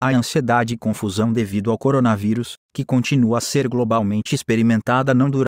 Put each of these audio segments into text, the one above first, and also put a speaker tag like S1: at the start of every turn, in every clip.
S1: a ansiedade e confusão devido ao coronavírus, que continua a ser globalmente experimentada não dura.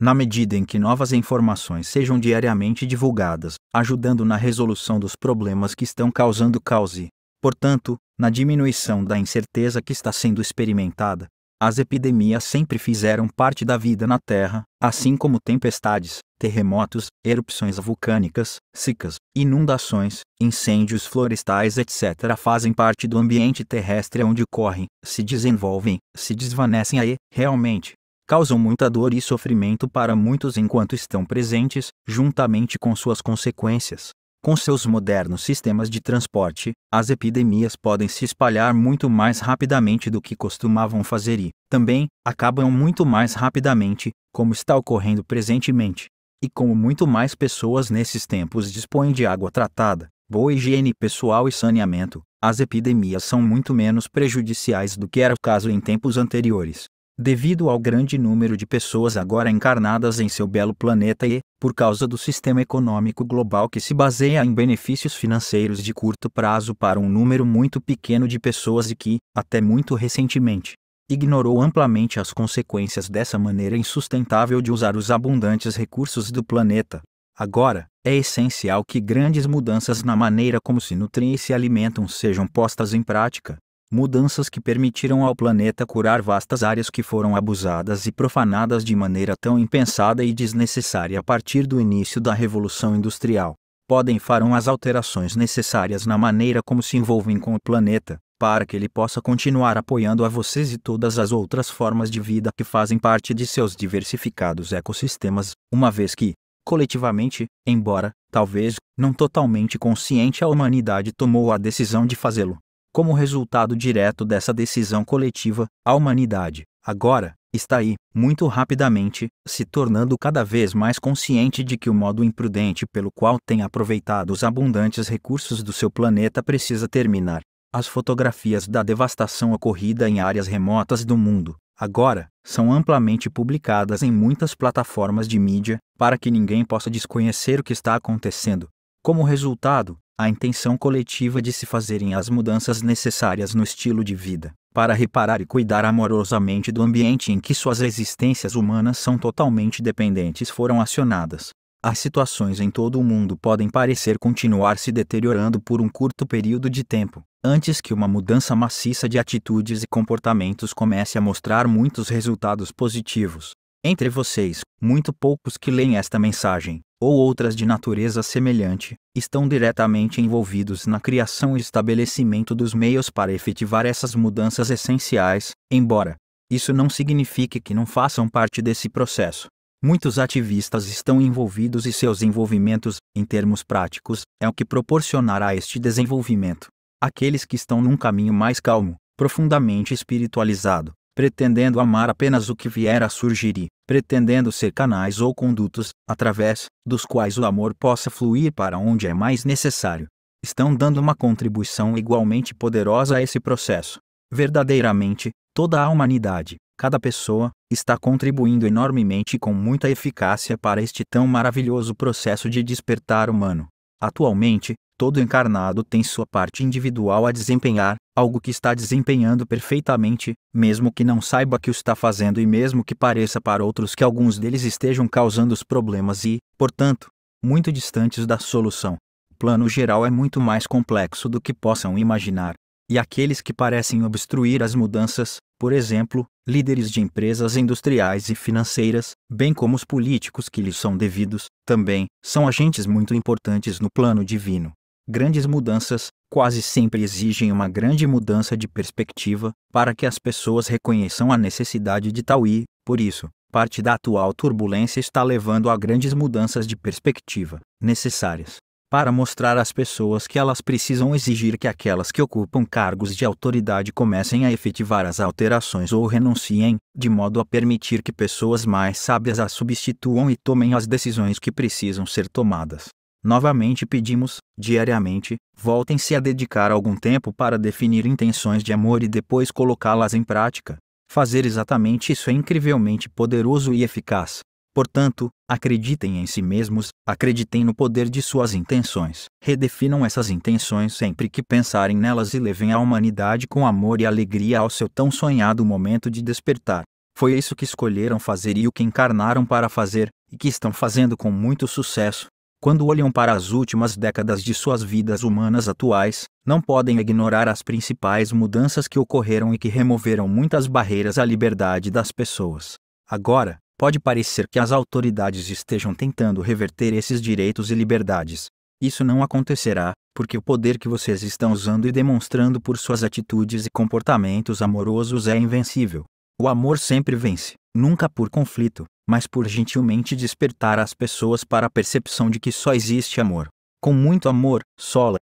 S1: Na medida em que novas informações sejam diariamente divulgadas, ajudando na resolução dos problemas que estão causando e, portanto, na diminuição da incerteza que está sendo experimentada, as epidemias sempre fizeram parte da vida na Terra, assim como tempestades, terremotos, erupções vulcânicas, secas, inundações, incêndios florestais, etc., fazem parte do ambiente terrestre onde correm, se desenvolvem, se desvanecem e, realmente, causam muita dor e sofrimento para muitos enquanto estão presentes, juntamente com suas consequências. Com seus modernos sistemas de transporte, as epidemias podem se espalhar muito mais rapidamente do que costumavam fazer e, também, acabam muito mais rapidamente, como está ocorrendo presentemente. E como muito mais pessoas nesses tempos dispõem de água tratada, boa higiene pessoal e saneamento, as epidemias são muito menos prejudiciais do que era o caso em tempos anteriores devido ao grande número de pessoas agora encarnadas em seu belo planeta e, por causa do sistema econômico global que se baseia em benefícios financeiros de curto prazo para um número muito pequeno de pessoas e que, até muito recentemente, ignorou amplamente as consequências dessa maneira insustentável de usar os abundantes recursos do planeta. Agora, é essencial que grandes mudanças na maneira como se nutrem e se alimentam sejam postas em prática, mudanças que permitiram ao planeta curar vastas áreas que foram abusadas e profanadas de maneira tão impensada e desnecessária a partir do início da Revolução Industrial. Podem farão as alterações necessárias na maneira como se envolvem com o planeta, para que ele possa continuar apoiando a vocês e todas as outras formas de vida que fazem parte de seus diversificados ecossistemas, uma vez que, coletivamente, embora, talvez, não totalmente consciente, a humanidade tomou a decisão de fazê-lo como resultado direto dessa decisão coletiva, a humanidade, agora, está aí, muito rapidamente, se tornando cada vez mais consciente de que o modo imprudente pelo qual tem aproveitado os abundantes recursos do seu planeta precisa terminar. As fotografias da devastação ocorrida em áreas remotas do mundo, agora, são amplamente publicadas em muitas plataformas de mídia, para que ninguém possa desconhecer o que está acontecendo. Como resultado, a intenção coletiva de se fazerem as mudanças necessárias no estilo de vida, para reparar e cuidar amorosamente do ambiente em que suas existências humanas são totalmente dependentes foram acionadas. As situações em todo o mundo podem parecer continuar se deteriorando por um curto período de tempo, antes que uma mudança maciça de atitudes e comportamentos comece a mostrar muitos resultados positivos. Entre vocês, muito poucos que leem esta mensagem, ou outras de natureza semelhante, estão diretamente envolvidos na criação e estabelecimento dos meios para efetivar essas mudanças essenciais, embora isso não signifique que não façam parte desse processo. Muitos ativistas estão envolvidos e seus envolvimentos, em termos práticos, é o que proporcionará este desenvolvimento. Aqueles que estão num caminho mais calmo, profundamente espiritualizado, pretendendo amar apenas o que vier a surgir e, pretendendo ser canais ou condutos, através dos quais o amor possa fluir para onde é mais necessário, estão dando uma contribuição igualmente poderosa a esse processo. Verdadeiramente, toda a humanidade, cada pessoa, está contribuindo enormemente com muita eficácia para este tão maravilhoso processo de despertar humano. Atualmente, todo encarnado tem sua parte individual a desempenhar, algo que está desempenhando perfeitamente, mesmo que não saiba que o está fazendo e mesmo que pareça para outros que alguns deles estejam causando os problemas e, portanto, muito distantes da solução. O plano geral é muito mais complexo do que possam imaginar, e aqueles que parecem obstruir as mudanças, por exemplo, líderes de empresas industriais e financeiras, bem como os políticos que lhes são devidos, também são agentes muito importantes no plano divino. Grandes mudanças, quase sempre exigem uma grande mudança de perspectiva para que as pessoas reconheçam a necessidade de tal e, por isso, parte da atual turbulência está levando a grandes mudanças de perspectiva necessárias para mostrar às pessoas que elas precisam exigir que aquelas que ocupam cargos de autoridade comecem a efetivar as alterações ou renunciem, de modo a permitir que pessoas mais sábias as substituam e tomem as decisões que precisam ser tomadas. Novamente pedimos, diariamente, voltem-se a dedicar algum tempo para definir intenções de amor e depois colocá-las em prática. Fazer exatamente isso é incrivelmente poderoso e eficaz. Portanto, acreditem em si mesmos, acreditem no poder de suas intenções. Redefinam essas intenções sempre que pensarem nelas e levem a humanidade com amor e alegria ao seu tão sonhado momento de despertar. Foi isso que escolheram fazer e o que encarnaram para fazer, e que estão fazendo com muito sucesso quando olham para as últimas décadas de suas vidas humanas atuais, não podem ignorar as principais mudanças que ocorreram e que removeram muitas barreiras à liberdade das pessoas. Agora, pode parecer que as autoridades estejam tentando reverter esses direitos e liberdades. Isso não acontecerá, porque o poder que vocês estão usando e demonstrando por suas atitudes e comportamentos amorosos é invencível. O amor sempre vence, nunca por conflito, mas por gentilmente despertar as pessoas para a percepção de que só existe amor. Com muito amor, sola,